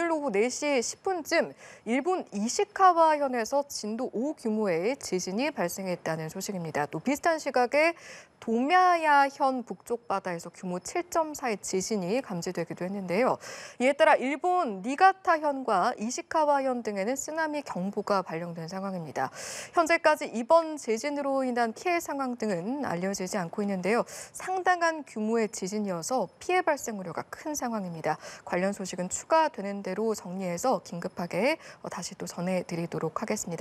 오늘 오후 4시 10분쯤 일본 이시카와 현에서 진도 5 규모의 지진이 발생했다는 소식입니다. 또 비슷한 시각에 도미야현 북쪽 바다에서 규모 7.4의 지진이 감지되기도 했는데요. 이에 따라 일본 니가타현과 이시카와현 등에는 쓰나미 경보가 발령된 상황입니다. 현재까지 이번 지진으로 인한 피해 상황 등은 알려지지 않고 있는데요. 상당한 규모의 지진이어서 피해 발생 우려가 큰 상황입니다. 관련 소식은 추가되는데 그대로 정리해서 긴급하게 어, 다시 또 전해드리도록 하겠습니다.